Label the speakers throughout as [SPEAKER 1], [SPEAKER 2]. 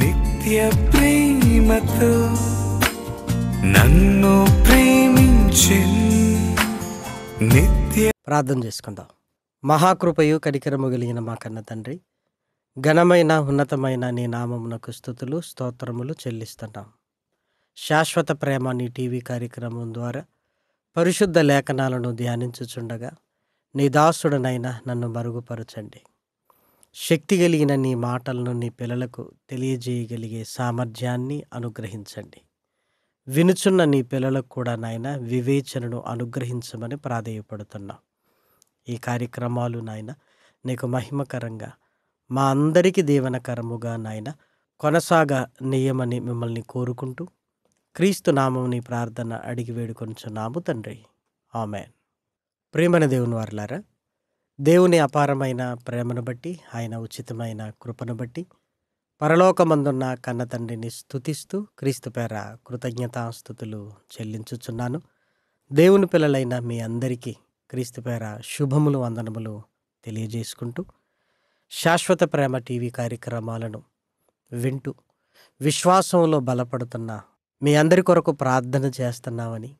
[SPEAKER 1] నిత్య ప్రేమతో నన్ను ప్రేమించి నిత్య ప్రార్థన చేసుకుందాం మహాకృపయు కరికరము కలిగిన మా కన్న తండ్రి ఘనమైన ఉన్నతమైన నీ నామమునకు స్థుతులు స్తోత్రములు చెల్లిస్తున్నాం శాశ్వత ప్రేమ నీ టీవీ కార్యక్రమం ద్వారా పరిశుద్ధ లేఖనాలను ధ్యానించుచుండగా నీ దాసుడనైనా నన్ను మరుగుపరచండి శక్తి కలిగిన నీ మాటలను నీ పిల్లలకు తెలియజేయగలిగే సామర్థ్యాన్ని అనుగ్రహించండి వినుచున్న నీ పిల్లలకు కూడా నాయన వివేచనను అనుగ్రహించమని ప్రాధేయపడుతున్నాం ఈ కార్యక్రమాలు నాయన నీకు మహిమకరంగా మా అందరికీ దీవనకరముగా నాయన కొనసాగ నీయమని మిమ్మల్ని కోరుకుంటూ క్రీస్తు నామముని ప్రార్థన అడిగి వేడుకొంచున్నాము తండ్రి ఆమెన్ ప్రేమణ దేవుని వారులారా దేవుని అపారమైన ప్రేమను బట్టి ఆయన ఉచితమైన కృపను బట్టి పరలోకమందున్న కన్నతండ్రిని స్థుతిస్తూ క్రీస్తు పేర కృతజ్ఞతాస్థుతులు చెల్లించుచున్నాను దేవుని పిల్లలైన మీ అందరికీ క్రీస్తు పేర శుభములు వందనములు తెలియజేసుకుంటూ శాశ్వత ప్రేమ టీవీ కార్యక్రమాలను వింటూ విశ్వాసంలో బలపడుతున్న మీ అందరి కొరకు ప్రార్థన చేస్తున్నామని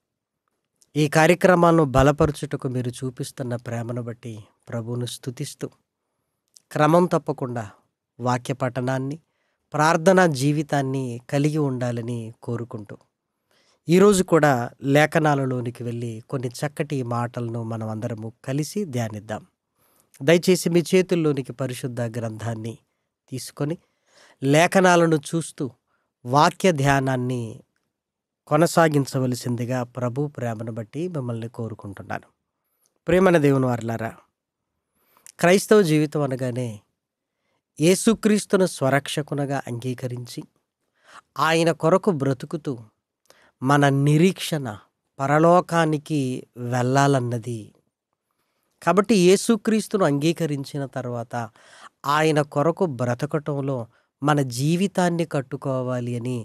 [SPEAKER 1] ఈ కార్యక్రమాలను బలపరచుటకు మీరు చూపిస్తున్న ప్రేమను బట్టి ప్రభువును స్థుతిస్తూ క్రమం తప్పకుండా వాక్య పఠనాన్ని ప్రార్థనా జీవితాన్ని కలిగి ఉండాలని కోరుకుంటూ ఈరోజు కూడా లేఖనాలలోనికి వెళ్ళి కొన్ని చక్కటి మాటలను మనం అందరము కలిసి ధ్యానిద్దాం దయచేసి మీ చేతుల్లోనికి పరిశుద్ధ గ్రంథాన్ని తీసుకొని లేఖనాలను చూస్తూ వాక్య ధ్యానాన్ని కొనసాగించవలసిందిగా ప్రభు ప్రేమను బట్టి మిమ్మల్ని కోరుకుంటున్నాను ప్రేమన దేవుని వారులారా క్రైస్తవ జీవితం అనగానే యేసుక్రీస్తును స్వరక్షకునగా అంగీకరించి ఆయన కొరకు బ్రతుకుతూ మన నిరీక్షణ పరలోకానికి వెళ్ళాలన్నది కాబట్టి యేసుక్రీస్తును అంగీకరించిన తర్వాత ఆయన కొరకు బ్రతకటంలో మన జీవితాన్ని కట్టుకోవాలి అని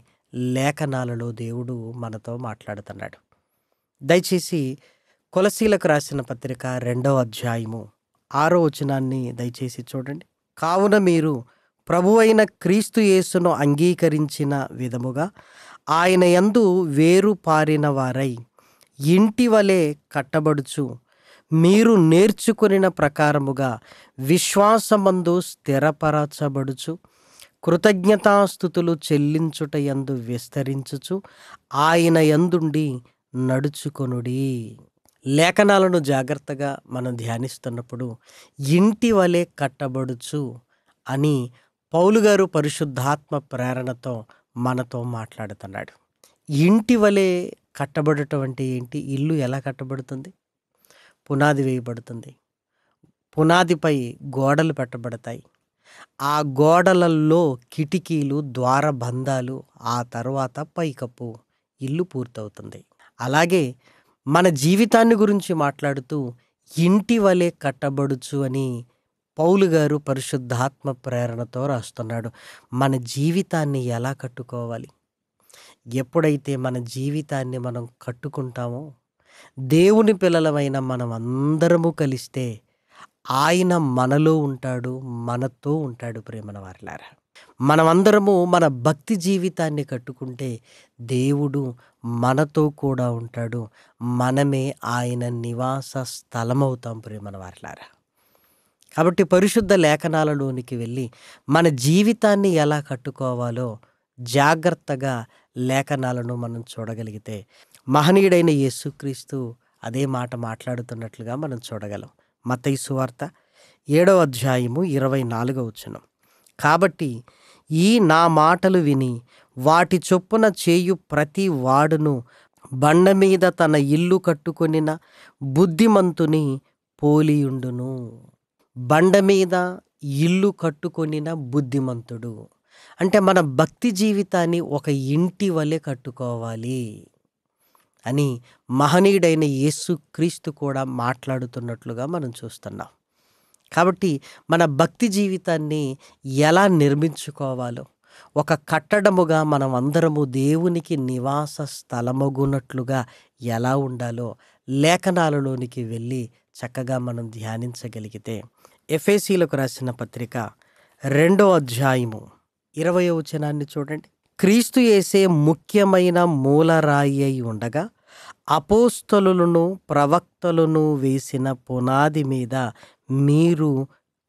[SPEAKER 1] లేఖనాలలో దేవుడు మనతో మాట్లాడుతున్నాడు దయచేసి కొలసీలకు రాసిన పత్రిక రెండవ అధ్యాయము ఆరో వచనాన్ని దయచేసి చూడండి కావున మీరు ప్రభు అయిన క్రీస్తు యేసును అంగీకరించిన విధముగా ఆయన యందు వేరు పారిన వారై ఇంటి వలె కట్టబడుచు మీరు నేర్చుకునిన ప్రకారముగా విశ్వాసమందు స్థిరపరచబడుచు కృతజ్ఞతాస్థుతులు చెల్లించుట ఎందు విస్తరించుచు ఆయన యందుండి నడుచుకొనుడి లేఖనాలను జాగ్రత్తగా మనం ధ్యానిస్తున్నప్పుడు ఇంటి వలె కట్టబడుచు అని పౌలు గారు పరిశుద్ధాత్మ ప్రేరణతో మనతో మాట్లాడుతున్నాడు ఇంటి వలె కట్టబడటం అంటే ఏంటి ఇల్లు ఎలా కట్టబడుతుంది పునాది వేయబడుతుంది పునాదిపై గోడలు పెట్టబడతాయి ఆ గోడలల్లో కిటికీలు ద్వారబంధాలు ఆ తర్వాత పైకప్పు ఇల్లు పూర్తవుతుంది అలాగే మన జీవితాన్ని గురించి మాట్లాడుతూ ఇంటి వలె కట్టబడుచు అని పౌలు గారు పరిశుద్ధాత్మ ప్రేరణతో రాస్తున్నాడు మన జీవితాన్ని ఎలా కట్టుకోవాలి ఎప్పుడైతే మన జీవితాన్ని మనం కట్టుకుంటామో దేవుని పిల్లలమైన మనం అందరము కలిస్తే ఆయన మనలో ఉంటాడు మనతో ఉంటాడు ప్రేమన వారిలారా మనమందరము మన భక్తి జీవితాన్ని కట్టుకుంటే దేవుడు మనతో కూడా ఉంటాడు మనమే ఆయన నివాస స్థలమవుతాం ప్రేమన వారిలారా కాబట్టి పరిశుద్ధ లేఖనాలలోనికి వెళ్ళి మన జీవితాన్ని ఎలా కట్టుకోవాలో జాగ్రత్తగా లేఖనాలను మనం చూడగలిగితే మహనీయుడైన యేసుక్రీస్తు అదే మాట మాట్లాడుతున్నట్లుగా మనం చూడగలం మతైసు వార్త ఏడవ అధ్యాయము ఇరవై నాలుగవ వచనం కాబట్టి ఈ నా మాటలు విని వాటి చొప్పున చేయు ప్రతి వాడును బండ మీద తన ఇల్లు కట్టుకొనిన బుద్ధిమంతుని పోలియుండును బండ మీద ఇల్లు కట్టుకొనిన బుద్ధిమంతుడు అంటే మన భక్తి జీవితాన్ని ఒక ఇంటి వలె కట్టుకోవాలి అని మహనీయుడైన యేసు క్రీస్తు కూడా మాట్లాడుతున్నట్లుగా మనం చూస్తున్నాం కాబట్టి మన భక్తి జీవితాన్ని ఎలా నిర్మించుకోవాలో ఒక కట్టడముగా మనం అందరము దేవునికి నివాస స్థలమగునట్లుగా ఎలా ఉండాలో లేఖనాలలోనికి వెళ్ళి చక్కగా మనం ధ్యానించగలిగితే ఎఫ్ఏసీలకు రాసిన పత్రిక రెండో అధ్యాయము ఇరవై వచనాన్ని చూడండి క్రీస్తు వేసే ముఖ్యమైన మూలరాయి అయి ఉండగా అపోస్తలులను ప్రవక్తలను వేసిన పునాది మీద మీరు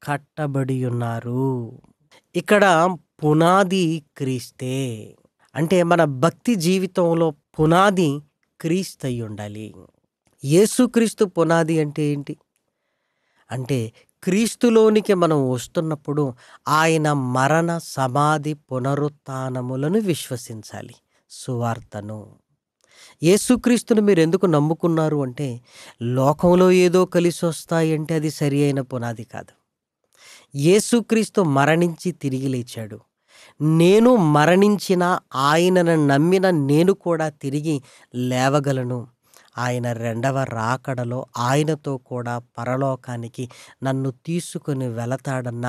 [SPEAKER 1] కట్టబడి ఉన్నారు ఇక్కడ పునాది క్రీస్తే అంటే మన భక్తి జీవితంలో పునాది క్రీస్తయి ఉండాలి యేసుక్రీస్తు పునాది అంటే ఏంటి అంటే క్రీస్తులోనికి మనం వస్తున్నప్పుడు ఆయన మరణ సమాధి పునరుత్నములను విశ్వసించాలి సువార్తను యేసుక్రీస్తుని మీరు ఎందుకు నమ్ముకున్నారు అంటే లోకంలో ఏదో కలిసి వస్తాయంటే అది సరి అయిన పునాది కాదు యేసుక్రీస్తు మరణించి తిరిగి లేచాడు నేను మరణించిన ఆయనను నమ్మిన నేను కూడా తిరిగి లేవగలను ఆయన రెండవ రాకడలో ఆయనతో కూడా పరలోకానికి నన్ను తీసుకుని వెళతాడన్న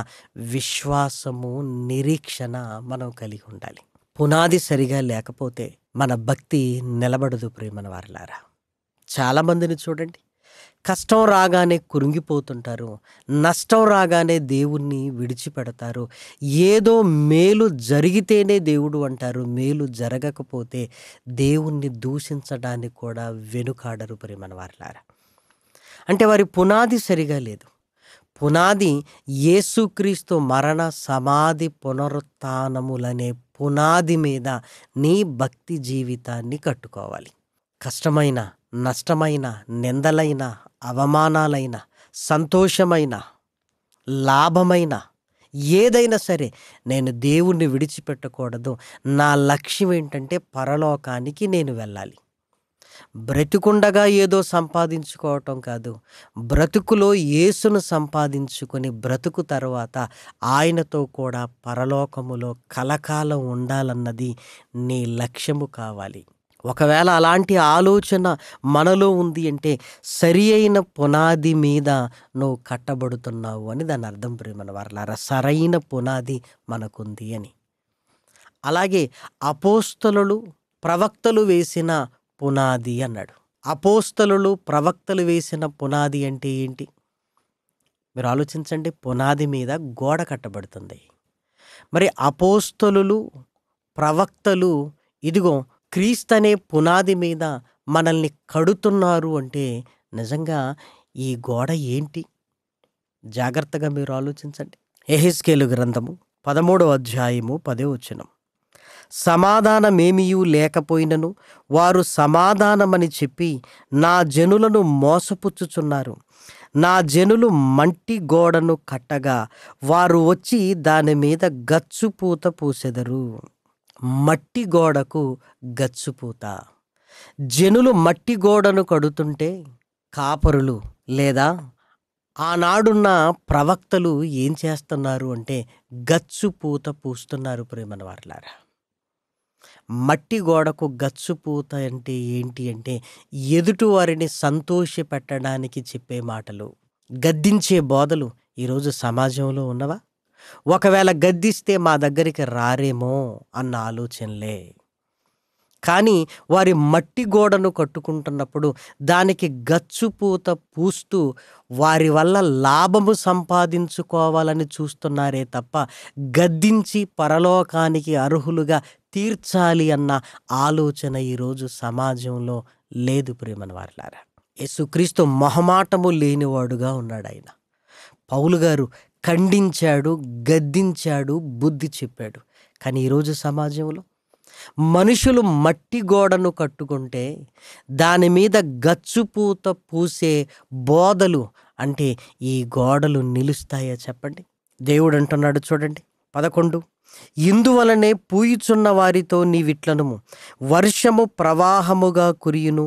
[SPEAKER 1] విశ్వాసము నిరీక్షణ మనం కలిగి ఉండాలి పునాది సరిగా లేకపోతే మన భక్తి నిలబడదు ప్రేమన వారిలారా చాలామందిని చూడండి కష్టం రాగానే కురింగిపోతుంటారు నష్టం రాగానే దేవుణ్ణి విడిచిపెడతారు ఏదో మేలు జరిగితేనే దేవుడు అంటారు మేలు జరగకపోతే దేవుణ్ణి దూషించడానికి కూడా వెనుకాడరు ప్రేమన వారిలారా అంటే వారి పునాది సరిగా లేదు పునాది యేసుక్రీస్తు మరణ సమాధి పునరుత్నములనే పునాది మీద నీ భక్తి జీవితాన్ని కట్టుకోవాలి కష్టమైన నష్టమైన నిందలైన అవమానాలైన సంతోషమైన లాభమైన ఏదైనా సరే నేను దేవుణ్ణి విడిచిపెట్టకూడదు నా లక్ష్యం ఏంటంటే పరలోకానికి నేను వెళ్ళాలి బ్రతికుండగా ఏదో సంపాదించుకోవటం కాదు బ్రతుకులో యేసును సంపాదించుకొని బ్రతుకు తర్వాత ఆయనతో కూడా పరలోకములో కలకాలం ఉండాలన్నది నీ లక్ష్యము కావాలి ఒకవేళ అలాంటి ఆలోచన మనలో ఉంది అంటే సరి అయిన పునాది మీద నువ్వు కట్టబడుతున్నావు అని దాని అర్థం ప్రేమన వారలారా సరైన పునాది మనకుంది అని అలాగే అపోస్తలు ప్రవక్తలు వేసిన పునాది అన్నాడు అపోస్తలు ప్రవక్తలు వేసిన పునాది అంటే ఏంటి మీరు ఆలోచించండి పునాది మీద గోడ కట్టబడుతుంది మరి అపోస్తలు ప్రవక్తలు ఇదిగో క్రీస్తనే పునాది మీద మనల్ని కడుతున్నారు అంటే నిజంగా ఈ గోడ ఏంటి జాగ్రత్తగా మీరు ఆలోచించండి ఎహిస్కేలు గ్రంథము పదమూడవ అధ్యాయము పదే వచ్చినం సమాధానమేమీ లేకపోయినను వారు సమాధానమని చెప్పి నా జనులను మోసపుచ్చుచున్నారు నా జనులు మంటి గోడను కట్టగా వారు వచ్చి దాని మీద గచ్చుపూత పూసెదరు మట్టి గోడకు గచ్చుపూత జనులు మట్టి గోడను కడుతుంటే కాపరులు లేదా ఆనాడున్న ప్రవక్తలు ఏం చేస్తున్నారు అంటే గచ్చుపూత పూస్తున్నారు ప్రేమన వార్లారా మట్టి గోడకు గచ్చుపూత అంటే ఏంటి అంటే ఎదుటివారిని సంతోష పెట్టడానికి చెప్పే మాటలు గద్దించే బోధలు ఈరోజు సమాజంలో ఉన్నవా ఒకవేళ గద్దిస్తే మా దగ్గరికి రారేమో అన్న ఆలోచనలే కానీ వారి మట్టి గోడను కట్టుకుంటున్నప్పుడు దానికి గచ్చుపూత పూస్తూ వారి వల్ల లాభము సంపాదించుకోవాలని చూస్తున్నారే తప్ప గద్దించి పరలోకానికి అర్హులుగా తీర్చాలి అన్న ఆలోచన ఈరోజు సమాజంలో లేదు ప్రేమని వారిలారా యేసుక్రీస్తు మొహమాటము లేనివాడుగా ఉన్నాడు ఆయన పౌలు గారు ఖండించాడు గద్దించాడు బుద్ధి చెప్పాడు కానీ ఈరోజు సమాజంలో మనుషులు మట్టి గోడను కట్టుకుంటే దాని మీద గచ్చుపూత పూసే బోధలు అంటే ఈ గోడలు నిలుస్తాయా చెప్పండి దేవుడు అంటున్నాడు చూడండి పదకొండు ఇందువలనే పూయిచున్న వారితో నీవిట్లనుము వర్షము ప్రవాహముగా కురియును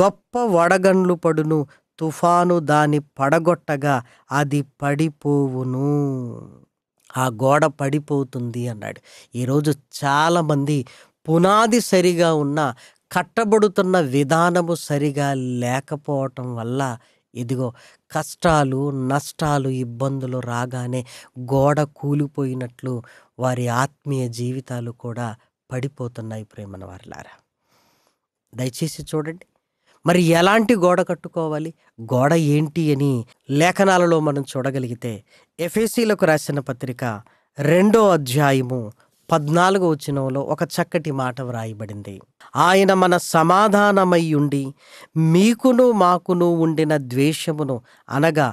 [SPEAKER 1] గొప్ప వడగండ్లు పడును తుఫాను దాని పడగొట్టగా అది పడిపోవును ఆ గోడ పడిపోతుంది అన్నాడు ఈరోజు చాలామంది పునాది సరిగా ఉన్న కట్టబడుతున్న విధానము సరిగా లేకపోవటం వల్ల ఇదిగో కష్టాలు నష్టాలు ఇబ్బందులు రాగానే గోడ కూలిపోయినట్లు వారి ఆత్మీయ జీవితాలు కూడా పడిపోతున్నాయి ప్రేమన వారిలారా దయచేసి చూడండి మరి ఎలాంటి గోడ కట్టుకోవాలి గోడ ఏంటి అని లేఖనాలలో మనం చూడగలిగితే ఎఫ్ఎసీలకు రాసిన పత్రిక రెండో అధ్యాయము పద్నాలుగో వచనంలో ఒక చక్కటి మాట వ్రాయబడింది ఆయన మన సమాధానమయ్యుండి మీకును మాకును ఉండిన ద్వేషమును అనగా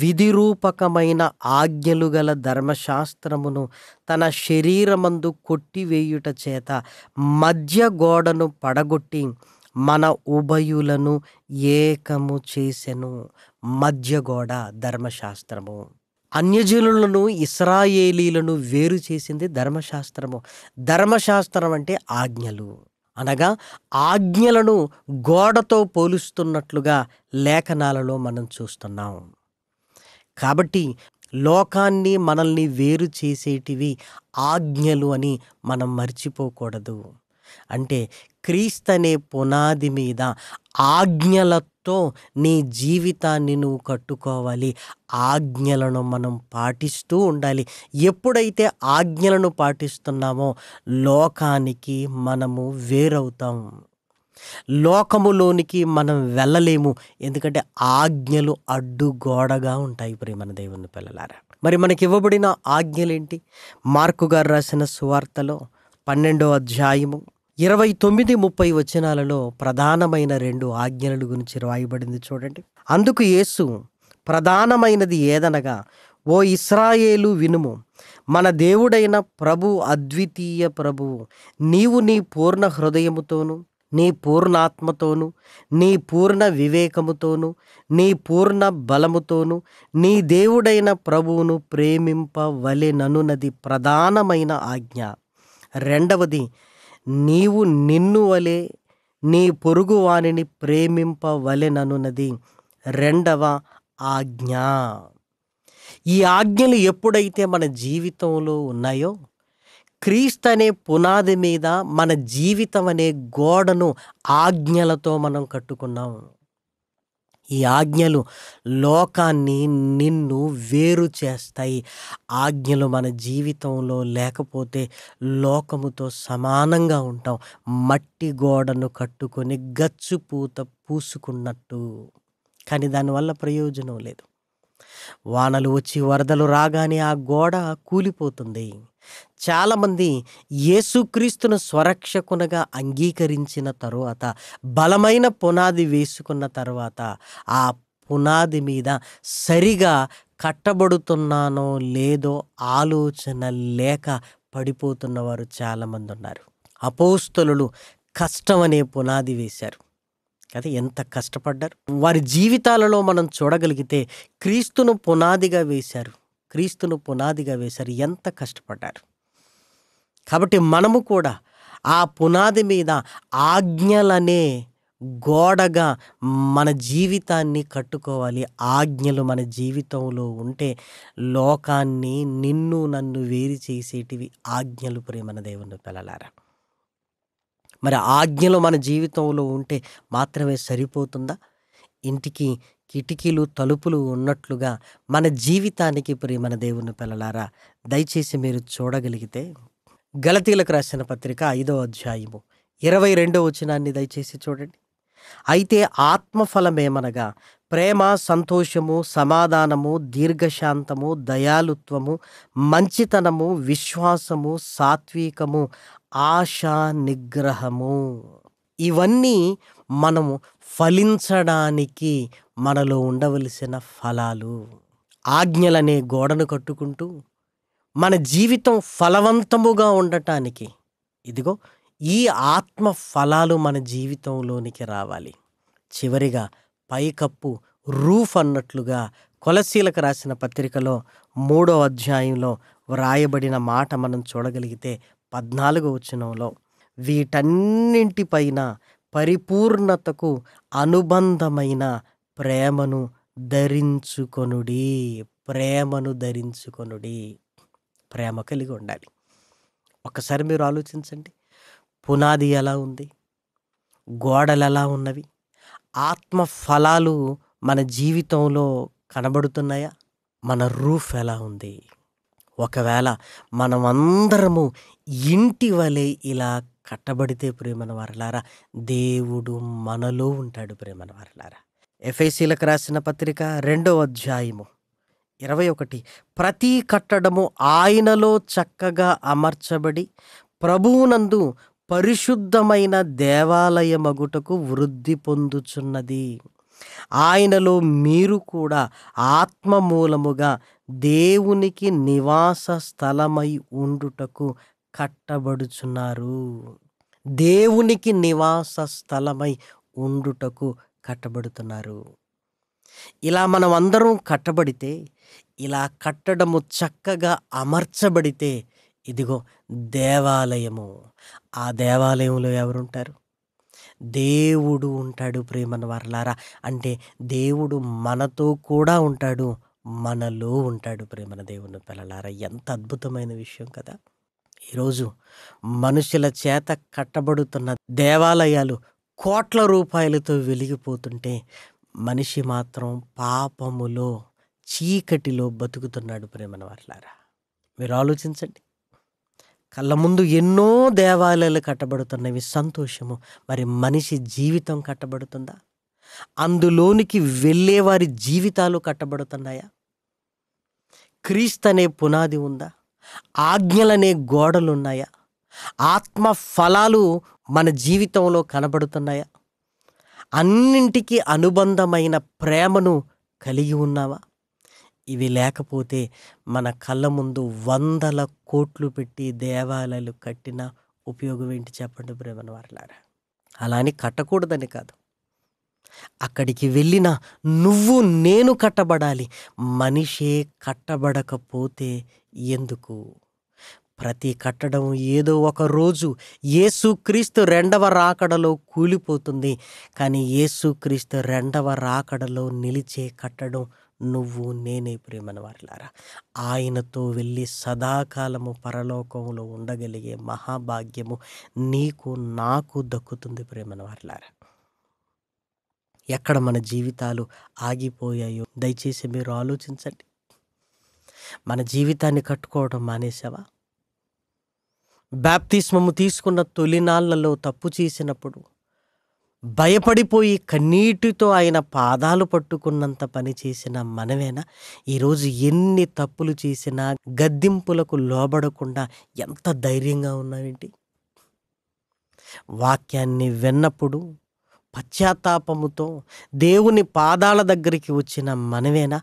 [SPEAKER 1] విధిరూపకమైన ఆజ్ఞలు గల ధర్మశాస్త్రమును తన శరీరమందు కొట్టివేయుట చేత మధ్య గోడను పడగొట్టి మన ఉభయులను ఏకము చేసెను మధ్యగోడ ధర్మశాస్త్రము అన్యజనులను ఇస్రాయేలీలను వేరు చేసింది ధర్మశాస్త్రము ధర్మశాస్త్రం అంటే ఆజ్ఞలు అనగా ఆజ్ఞలను గోడతో పోలుస్తున్నట్లుగా లేఖనాలలో మనం చూస్తున్నాం కాబట్టి లోకాన్ని మనల్ని వేరు చేసేటివి ఆజ్ఞలు అని మనం మర్చిపోకూడదు అంటే క్రీస్తనే పునాది మీద ఆజ్ఞల తో నీ జీవితాన్ని నువ్వు కట్టుకోవాలి ఆజ్ఞలను మనం పాటిస్తూ ఉండాలి ఎప్పుడైతే ఆజ్ఞలను పాటిస్తున్నామో లోకానికి మనము వేరవుతాం లోకములోనికి మనం వెళ్ళలేము ఎందుకంటే ఆజ్ఞలు అడ్డుగోడగా ఉంటాయి మన దేవుని పిల్లలారా మరి మనకి ఇవ్వబడిన ఆజ్ఞలేంటి మార్కు గారు రాసిన సువార్తలో పన్నెండో అధ్యాయము ఇరవై తొమ్మిది ముప్పై వచనాలలో ప్రధానమైన రెండు ఆజ్ఞలు గురించి రాయబడింది చూడండి అందుకు యేసు ప్రధానమైనది ఏదనగా ఓ ఇస్రాయేలు వినుము మన దేవుడైన ప్రభు అద్వితీయ ప్రభువు నీవు నీ పూర్ణ హృదయముతోను నీ పూర్ణాత్మతోను నీ పూర్ణ వివేకముతోను నీ పూర్ణ బలముతోను నీ దేవుడైన ప్రభువును ప్రేమింపవలెననున్నది ప్రధానమైన ఆజ్ఞ రెండవది నీవు నిన్ను వలె నీ పొరుగు వాణిని ప్రేమింపవలెననున్నది రెండవ ఆజ్ఞ ఈ ఆజ్ఞలు ఎప్పుడైతే మన జీవితంలో ఉన్నాయో క్రీస్తు అనే పునాది మీద మన జీవితం అనే గోడను ఆజ్ఞలతో మనం కట్టుకున్నాం ఈ ఆజ్ఞలు లోకాన్ని నిన్ను వేరు చేస్తాయి ఆజ్ఞలు మన జీవితంలో లేకపోతే లోకముతో సమానంగా ఉంటాం మట్టి గోడను కట్టుకొని గచ్చుపూత పూసుకున్నట్టు కానీ దానివల్ల ప్రయోజనం లేదు వానలు వచ్చి వరదలు రాగానే ఆ గోడ కూలిపోతుంది చాలామంది యేసుక్రీస్తును స్వరక్షకునగా అంగీకరించిన తరువాత బలమైన పునాది వేసుకున్న తర్వాత ఆ పునాది మీద సరిగా కట్టబడుతున్నానో లేదో ఆలోచన లేక పడిపోతున్న వారు చాలామంది ఉన్నారు అపోస్తలు కష్టం అనే పునాది వేశారు కదా ఎంత కష్టపడ్డారు వారి జీవితాలలో మనం చూడగలిగితే క్రీస్తును పునాదిగా వేశారు క్రీస్తును పునాదిగా వేశారు ఎంత కష్టపడ్డారు కాబట్టి మనము కూడా ఆ పునాది మీద ఆజ్ఞలనే గోడగా మన జీవితాన్ని కట్టుకోవాలి ఆజ్ఞలు మన జీవితంలో ఉంటే లోకాన్ని నిన్ను నన్ను వేరు చేసేటివి ఆజ్ఞలు ప్రేమన దేవుని పిల్లలారా మరి ఆజ్ఞలు మన జీవితంలో ఉంటే మాత్రమే సరిపోతుందా ఇంటికి కిటికీలు తలుపులు ఉన్నట్లుగా మన జీవితానికి ప్రియమన దేవుని పిల్లలారా దయచేసి మీరు చూడగలిగితే గలతీలకు రాసిన పత్రిక ఐదో అధ్యాయము ఇరవై రెండో వచనాన్ని దయచేసి చూడండి అయితే ఆత్మఫలమేమనగా ప్రేమ సంతోషము సమాధానము దీర్ఘశాంతము దయాలుత్వము మంచితనము విశ్వాసము సాత్వికము ఆశా నిగ్రహము ఇవన్నీ మనము ఫలించడానికి మనలో ఉండవలసిన ఫలాలు ఆజ్ఞలనే గోడను కట్టుకుంటూ మన జీవితం ఫలవంతముగా ఉండటానికి ఇదిగో ఈ ఆత్మ ఫలాలు మన జీవితంలోనికి రావాలి చివరిగా పైకప్పు రూఫ్ అన్నట్లుగా కొలసీలకు రాసిన పత్రికలో మూడో అధ్యాయంలో వ్రాయబడిన మాట మనం చూడగలిగితే పద్నాలుగో వచ్చినంలో వీటన్నింటిపైన పరిపూర్ణతకు అనుబంధమైన ప్రేమను ధరించుకొనుడి ప్రేమను ధరించుకొనుడి ప్రేమ కలిగి ఉండాలి ఒకసారి మీరు ఆలోచించండి పునాది ఎలా ఉంది గోడలు ఎలా ఉన్నవి ఆత్మ ఫలాలు మన జీవితంలో కనబడుతున్నాయా మన రూఫ్ ఎలా ఉంది ఒకవేళ మనమందరము ఇంటి వలె ఇలా కట్టబడితే ప్రేమన వారలారా దేవుడు మనలో ఉంటాడు ప్రేమన వారలారా ఎఫ్ఐసీలకు రాసిన పత్రిక రెండవ అధ్యాయము ఇరవై ఒకటి ప్రతి కట్టడము ఆయనలో చక్కగా అమర్చబడి ప్రభువునందు పరిశుద్ధమైన దేవాలయమగుటకు వృద్ధి పొందుచున్నది ఆయనలో మీరు కూడా ఆత్మ మూలముగా దేవునికి నివాస స్థలమై ఉండుటకు కట్టబడుచున్నారు దేవునికి నివాస స్థలమై ఉండుటకు కట్టబడుతున్నారు ఇలా మనం అందరం కట్టబడితే ఇలా కట్టడము చక్కగా అమర్చబడితే ఇదిగో దేవాలయము ఆ దేవాలయంలో ఎవరుంటారు దేవుడు ఉంటాడు ప్రేమను వర్లారా అంటే దేవుడు మనతో కూడా ఉంటాడు మనలో ఉంటాడు ప్రేమన దేవుని పిల్లలారా ఎంత అద్భుతమైన విషయం కదా ఈరోజు మనుషుల చేత కట్టబడుతున్న దేవాలయాలు కోట్ల రూపాయలతో వెలిగిపోతుంటే మనిషి మాత్రం పాపములో చీకటిలో బతుకుతున్నాడు ప్రేమన వాట్లారా మీరు ఆలోచించండి కళ్ళ ముందు ఎన్నో దేవాలయాలు కట్టబడుతున్నవి సంతోషము మరి మనిషి జీవితం కట్టబడుతుందా అందులోనికి వెళ్ళే వారి జీవితాలు కట్టబడుతున్నాయా క్రీస్తు అనే పునాది ఉందా ఆజ్ఞలనే గోడలున్నాయా ఆత్మ ఫలాలు మన జీవితంలో కనబడుతున్నాయా అన్నింటికి అనుబంధమైన ప్రేమను కలిగి ఉన్నావా ఇవి లేకపోతే మన కళ్ళ ముందు వందల కోట్లు పెట్టి దేవాలయాలు కట్టిన ఉపయోగం ఏంటి చెప్పండి ప్రేమను వారలారా అలా అని కట్టకూడదని కాదు అక్కడికి వెళ్ళిన నువ్వు నేను కట్టబడాలి మనిషే కట్టబడకపోతే ఎందుకు ప్రతి కట్టడం ఏదో ఒక రోజు ఏసుక్రీస్తు రెండవ రాకడలో కూలిపోతుంది కానీ ఏసుక్రీస్తు రెండవ రాకడలో నిలిచే కట్టడం నువ్వు నేనే ప్రేమన వారిలారా ఆయనతో వెళ్ళి సదాకాలము పరలోకంలో ఉండగలిగే మహాభాగ్యము నీకు నాకు దక్కుతుంది ప్రేమన వారిలారా ఎక్కడ మన జీవితాలు ఆగిపోయాయో దయచేసి మీరు ఆలోచించండి మన జీవితాన్ని కట్టుకోవడం మానేసావా బ్యాప్తిస్మము తీసుకున్న తొలినాళ్లలో తప్పు చేసినప్పుడు భయపడిపోయి కన్నీటితో ఆయన పాదాలు పట్టుకున్నంత పని చేసిన మనమేనా ఈరోజు ఎన్ని తప్పులు చేసినా గద్దింపులకు లోబడకుండా ఎంత ధైర్యంగా ఉన్నావేంటి వాక్యాన్ని విన్నప్పుడు పశ్చాత్తాపముతో దేవుని పాదాల దగ్గరికి వచ్చిన మనమేనా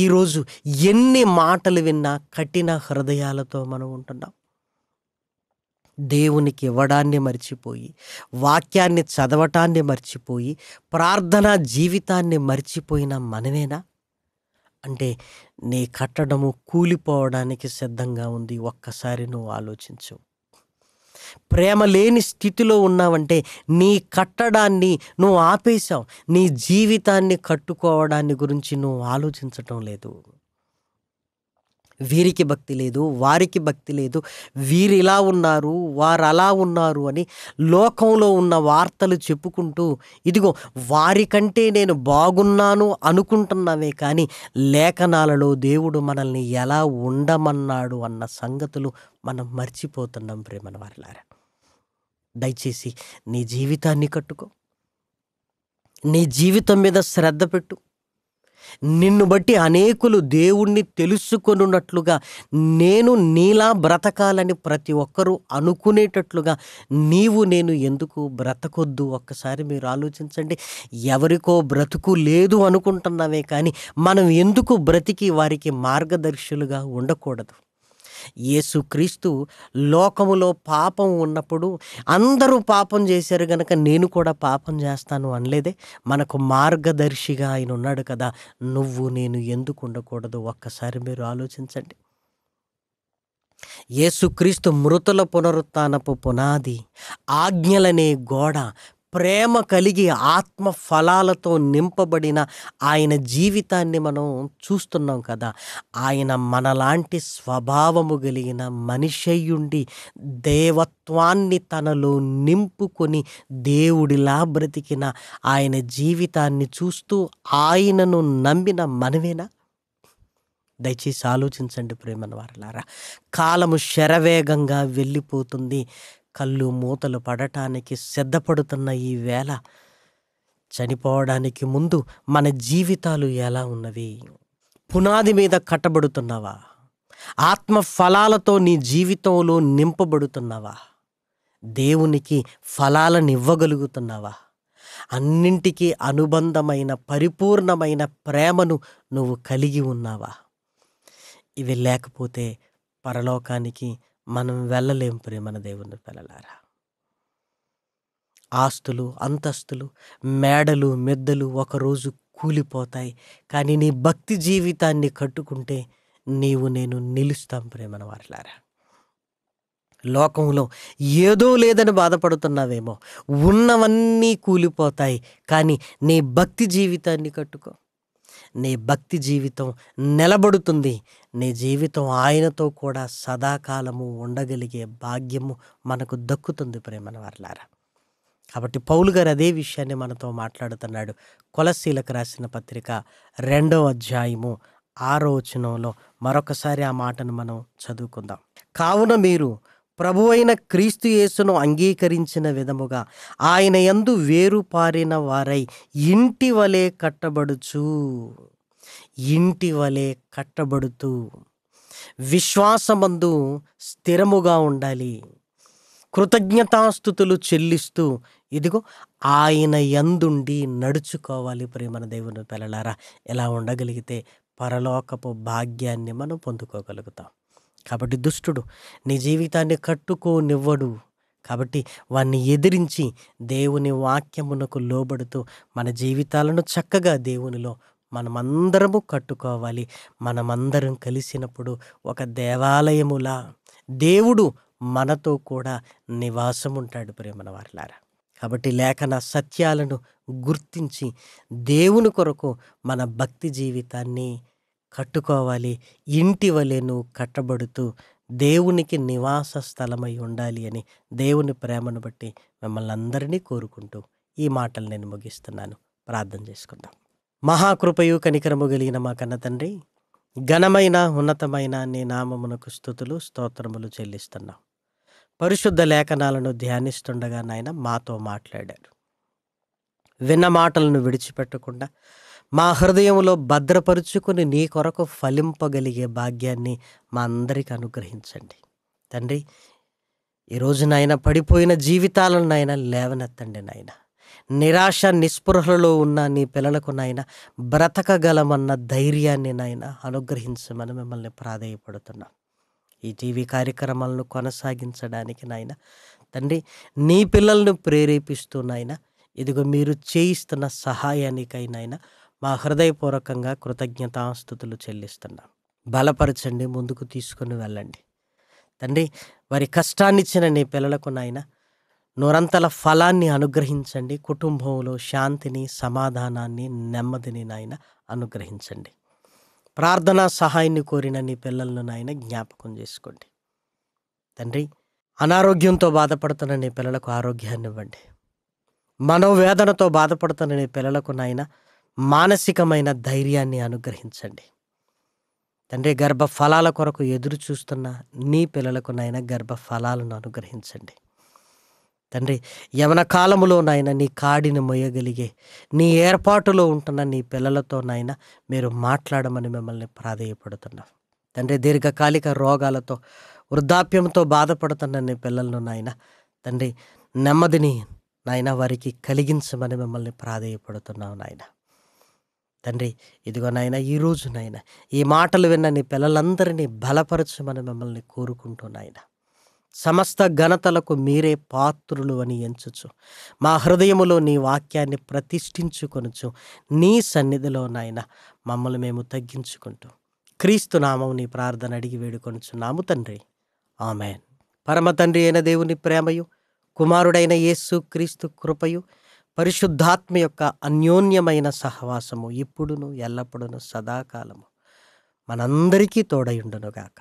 [SPEAKER 1] ఈరోజు ఎన్ని మాటలు విన్నా కఠిన హృదయాలతో మనం ఉంటున్నాం దేవునికి ఇవ్వడాన్ని మర్చిపోయి వాక్యాన్ని చదవటాన్ని మర్చిపోయి ప్రార్థనా జీవితాన్ని మర్చిపోయిన మనమేనా అంటే నీ కట్టడము కూలిపోవడానికి సిద్ధంగా ఉంది ఒక్కసారి నువ్వు ఆలోచించు ప్రేమ లేని స్థితిలో ఉన్నావంటే నీ కట్టడాన్ని నువ్వు ఆపేశావు నీ జీవితాన్ని కట్టుకోవడాన్ని గురించి నువ్వు ఆలోచించటం లేదు వీరికి భక్తి లేదు వారికి భక్తి లేదు వీరు ఇలా ఉన్నారు వారు అలా ఉన్నారు అని లోకంలో ఉన్న వార్తలు చెప్పుకుంటూ ఇదిగో వారికంటే నేను బాగున్నాను అనుకుంటున్నామే కానీ లేఖనాలలో దేవుడు మనల్ని ఎలా ఉండమన్నాడు అన్న సంగతులు మనం మర్చిపోతున్నాం ప్రేమన వారిలారా దయచేసి నీ జీవితాన్ని కట్టుకో నీ జీవితం మీద శ్రద్ధ పెట్టు నిన్ను బట్టి అనేకులు దేవుణ్ణి తెలుసుకొనున్నట్లుగా నేను నీలా బ్రతకాలని ప్రతి ఒక్కరూ అనుకునేటట్లుగా నీవు నేను ఎందుకు బ్రతకొద్దు ఒక్కసారి మీరు ఆలోచించండి ఎవరికో బ్రతుకు లేదు అనుకుంటున్నామే కానీ మనం ఎందుకు బ్రతికి వారికి మార్గదర్శులుగా ఉండకూడదు యేసుక్రీస్తు లోకములో పాపం ఉన్నప్పుడు అందరూ పాపం చేశారు గనక నేను కూడా పాపం చేస్తాను అనలేదే మనకు మార్గదర్శిగా ఆయన ఉన్నాడు కదా నువ్వు నేను ఎందుకు ఉండకూడదు ఒక్కసారి మీరు ఆలోచించండి యేసుక్రీస్తు మృతుల పునరుత్నపు పునాది ఆజ్ఞలనే గోడ ప్రేమ కలిగి ఆత్మ ఫలాలతో నింపబడిన ఆయన జీవితాన్ని మనం చూస్తున్నాం కదా ఆయన మనలాంటి స్వభావము కలిగిన మనిషయ్యుండి దేవత్వాన్ని తనలో నింపుకొని దేవుడిలా బ్రతికిన ఆయన జీవితాన్ని చూస్తూ ఆయనను నమ్మిన మనమేనా దయచేసి ఆలోచించండి ప్రేమను వారలారా కాలము శరవేగంగా వెళ్ళిపోతుంది కళ్ళు మూతలు పడటానికి సిద్ధపడుతున్న ఈ వేళ చనిపోవడానికి ముందు మన జీవితాలు ఎలా ఉన్నవి పునాది మీద కట్టబడుతున్నావా ఆత్మ ఫలాలతో నీ జీవితంలో నింపబడుతున్నావా దేవునికి ఫలాలను అన్నింటికీ అనుబంధమైన పరిపూర్ణమైన ప్రేమను నువ్వు కలిగి ఉన్నావా ఇవి లేకపోతే పరలోకానికి మనం వెళ్ళలేం ప్రేమ దేవుని పిల్లలారా ఆస్తులు అంతస్తులు మేడలు మెద్దలు ఒకరోజు కూలిపోతాయి కానీ నీ భక్తి జీవితాన్ని కట్టుకుంటే నీవు నేను నిలుస్తాం ప్రేమన వారిలారా లోకంలో ఏదో లేదని బాధపడుతున్నావేమో ఉన్నవన్నీ కూలిపోతాయి కానీ నీ భక్తి జీవితాన్ని కట్టుకో నీ భక్తి జీవితం నిలబడుతుంది నీ జీవితం ఆయనతో కూడా సదాకాలము ఉండగలిగే భాగ్యము మనకు దక్కుతుంది ప్రేమన వర్లారా కాబట్టి పౌలు గారు అదే విషయాన్ని మనతో మాట్లాడుతున్నాడు కొలశీలకు రాసిన పత్రిక రెండవ అధ్యాయము ఆరో వచనంలో మరొకసారి ఆ మాటను మనం చదువుకుందాం కావున మీరు ప్రభు అయిన క్రీస్తు యేసును అంగీకరించిన విధముగా ఆయన యందు వేరు పారిన వారై ఇంటి వలె కట్టబడుచు ఇంటి వలె కట్టబడుతూ విశ్వాసమందు స్థిరముగా ఉండాలి కృతజ్ఞతాస్థుతులు చెల్లిస్తూ ఇదిగో ఆయన యందుండి నడుచుకోవాలి ప్రేమన దేవుని పిల్లలారా ఎలా ఉండగలిగితే పరలోకపు భాగ్యాన్ని మనం పొందుకోగలుగుతాం కాబట్టి దుష్టుడు నీ జీవితాన్ని కట్టుకోనివ్వడు కాబట్టి వాన్ని ఎదిరించి దేవుని వాక్యమునకు లోబడుతూ మన జీవితాలను చక్కగా దేవునిలో మనమందరము కట్టుకోవాలి మనమందరం కలిసినప్పుడు ఒక దేవాలయములా దేవుడు మనతో కూడా నివాసం ఉంటాడు ప్రేమన వారిలారా కాబట్టి లేఖన సత్యాలను గుర్తించి దేవుని కొరకు మన భక్తి జీవితాన్ని కట్టుకోవాలి ఇంటి వలె నువ్వు కట్టబడుతూ దేవునికి నివాస స్థలమై ఉండాలి అని దేవుని ప్రేమను బట్టి మిమ్మల్ని అందరినీ కోరుకుంటూ ఈ మాటలు నేను ముగిస్తున్నాను ప్రార్థన చేసుకుందాం మహాకృపయు కనికరము కలిగిన మా కన్న తండ్రి ఘనమైన ఉన్నతమైన నీ నామమునకు స్థుతులు స్తోత్రములు చెల్లిస్తున్నాం పరిశుద్ధ లేఖనాలను ధ్యానిస్తుండగా నాయన మాతో మాట్లాడారు విన్న మాటలను విడిచిపెట్టకుండా మా హృదయంలో భద్రపరుచుకుని నీ కొరకు ఫలింపగలిగే భాగ్యాన్ని మా అందరికి అనుగ్రహించండి తండ్రి ఈరోజు నాయన పడిపోయిన జీవితాలను నాయన లేవనెత్తండి నాయన నిరాశ నిస్పృహలో ఉన్న నీ పిల్లలకు నాయన బ్రతకగలమన్న ధైర్యాన్ని నాయన అనుగ్రహించమని మిమ్మల్ని ప్రాధేయపడుతున్నాం ఈ టీవీ కార్యక్రమాలను కొనసాగించడానికి నాయన తండ్రి నీ పిల్లలను ప్రేరేపిస్తూ నాయన ఇదిగో మీరు చేయిస్తున్న సహాయానికైనా మా హృదయపూర్వకంగా కృతజ్ఞతాస్థుతులు చెల్లిస్తున్నాం బలపరచండి ముందుకు తీసుకుని వెళ్ళండి తండ్రి వారి కష్టాన్నిచ్చిన నీ పిల్లలకు నాయన నూరంతల ఫలాన్ని అనుగ్రహించండి కుటుంబంలో శాంతిని సమాధానాన్ని నెమ్మదిని నాయన అనుగ్రహించండి ప్రార్థనా సహాయాన్ని కోరిన నీ పిల్లలను నాయన జ్ఞాపకం చేసుకోండి తండ్రి అనారోగ్యంతో బాధపడుతున్న నీ పిల్లలకు ఆరోగ్యాన్ని ఇవ్వండి మనోవేదనతో బాధపడుతున్న నీ పిల్లలకు నాయన మానసికమైన ధైర్యాన్ని అనుగ్రహించండి తండ్రి గర్భ ఫలాల కొరకు ఎదురు చూస్తున్న నీ పిల్లలకు నాయన గర్భ ఫలాలను అనుగ్రహించండి తండ్రి యవన కాలములో నాయన నీ కాడిని మొయ్యగలిగే నీ ఏర్పాటులో ఉంటున్న నీ పిల్లలతో నాయన మీరు మాట్లాడమని మిమ్మల్ని ప్రాధేయపడుతున్నాం తండ్రి దీర్ఘకాలిక రోగాలతో వృద్ధాప్యంతో బాధపడుతున్న నీ పిల్లలను నాయన తండ్రి నెమ్మదిని నాయన వారికి కలిగించమని మిమ్మల్ని ప్రాధేయపడుతున్నావు నాయన తండ్రి ఇదిగోనైనా ఈ రోజునైనా ఈ మాటలు విన్న నీ పిల్లలందరినీ బలపరచమని మిమ్మల్ని కోరుకుంటున్నాయన సమస్త ఘనతలకు మీరే పాత్రులు అని ఎంచుచు మా హృదయములో నీ వాక్యాన్ని ప్రతిష్ఠించుకొనుచు నీ సన్నిధిలో నాయన మమ్మల్ని మేము తగ్గించుకుంటూ క్రీస్తు నామం నీ ప్రార్థన అడిగి వేడుకొనుచున్నాము తండ్రి ఆమెన్ పరమ తండ్రి అయిన దేవుని ప్రేమయు కుమారుడైన యేసు క్రీస్తు కృపయు పరిశుద్ధాత్మ యొక్క అన్యోన్యమైన సహవాసము ఇప్పుడును ఎల్లప్పుడును సదాకాలము మనందరికీ తోడయుండునుగాక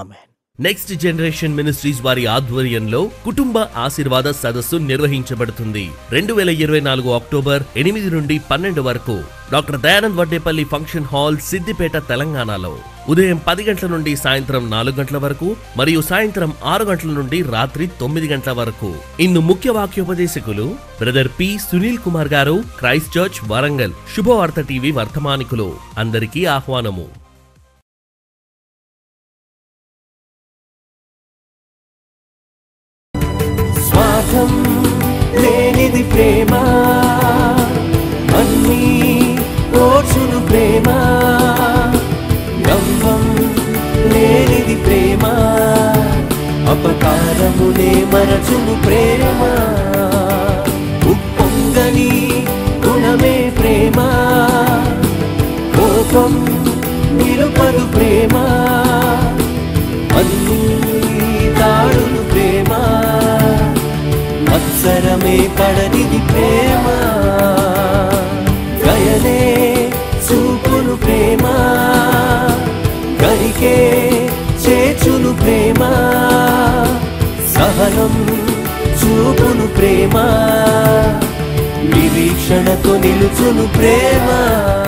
[SPEAKER 1] ఆమెన్ నెక్స్ట్ జనరేషన్ మినిస్ట్రీస్ వారి ఆధ్వర్యంలో కుటుంబ ఆశీర్వాద సదస్సు నిర్వహించబడుతుంది రెండు వేల ఇరవై నాలుగు అక్టోబర్ ఎనిమిది నుండి పన్నెండు వరకు doctor Dayanand Vaddepalli function hall Siddipet తెలంగాణలో ఉదయం పది గంటల నుండి సాయంత్రం నాలుగు గంటల వరకు మరియు సాయంత్రం ఆరు గంటల నుండి రాత్రి తొమ్మిది గంటల వరకు ఇందు ముఖ్య వాక్యోపదేశకులు బ్రదర్ పి సునీల్ కుమార్ గారు క్రైస్ట్ చర్చ్ వరంగల్ శుభవార్త టీవీ వర్తమానికులు అందరికీ ఆహ్వానము ప్రేమ అన్ని ఓర్చును ప్రేమ నమ్మం లేనిది ప్రేమ అపకారమునే మరచును ప్రేమ